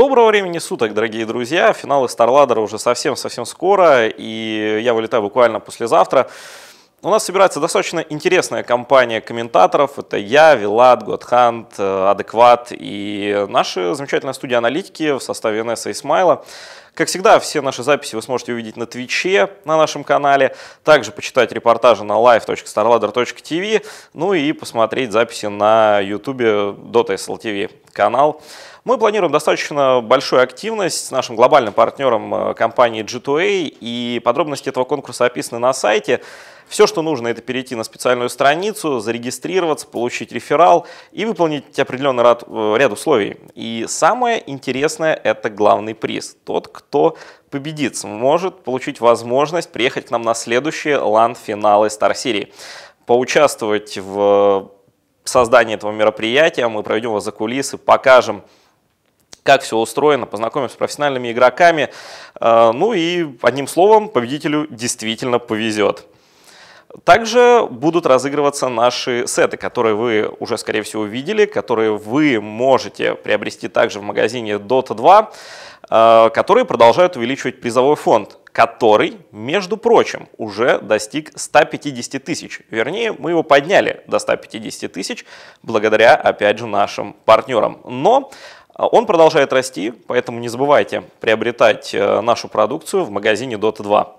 Доброго времени суток, дорогие друзья. Финалы Старладера уже совсем-совсем скоро, и я вылетаю буквально послезавтра. У нас собирается достаточно интересная компания комментаторов. Это я, Вилат, Годхант, э, Адекват и наша замечательная студия аналитики в составе Инесса Смайла. Как всегда, все наши записи вы сможете увидеть на Твиче, на нашем канале, также почитать репортажи на live.starladder.tv, ну и посмотреть записи на YouTube Dota SLTV канал. Мы планируем достаточно большую активность с нашим глобальным партнером э, компании G2A, и подробности этого конкурса описаны на сайте. Все, что нужно, это перейти на специальную страницу, зарегистрироваться, получить реферал и выполнить определенный ряд, э, ряд условий. И самое интересное – это главный приз. Тот, кто победит, сможет получить возможность приехать к нам на следующие лан-финалы Star City. Поучаствовать в создании этого мероприятия, мы проведем вас за кулисы, покажем, как все устроено, познакомимся с профессиональными игроками. Э, ну и, одним словом, победителю действительно повезет. Также будут разыгрываться наши сеты, которые вы уже, скорее всего, видели, которые вы можете приобрести также в магазине Dota 2, э, которые продолжают увеличивать призовой фонд который, между прочим, уже достиг 150 тысяч. Вернее, мы его подняли до 150 тысяч благодаря, опять же, нашим партнерам. Но а, он продолжает расти, поэтому не забывайте приобретать э, нашу продукцию в магазине Dota 2.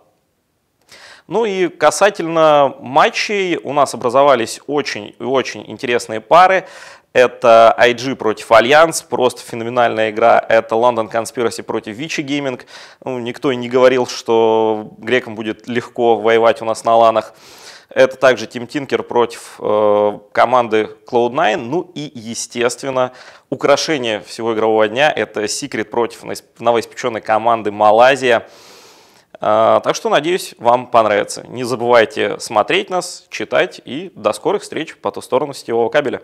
Ну и касательно матчей, у нас образовались очень и очень интересные пары это IG против Альянс, просто феноменальная игра. Это Лондон Conspiracy против Вичи Гейминг. Ну, никто и не говорил, что грекам будет легко воевать у нас на ланах. Это также Тим Тинкер против э, команды Cloud9. Ну и, естественно, украшение всего игрового дня – это Секрет против новоиспеченной команды «Малайзия». Э, так что, надеюсь, вам понравится. Не забывайте смотреть нас, читать и до скорых встреч по ту сторону сетевого кабеля.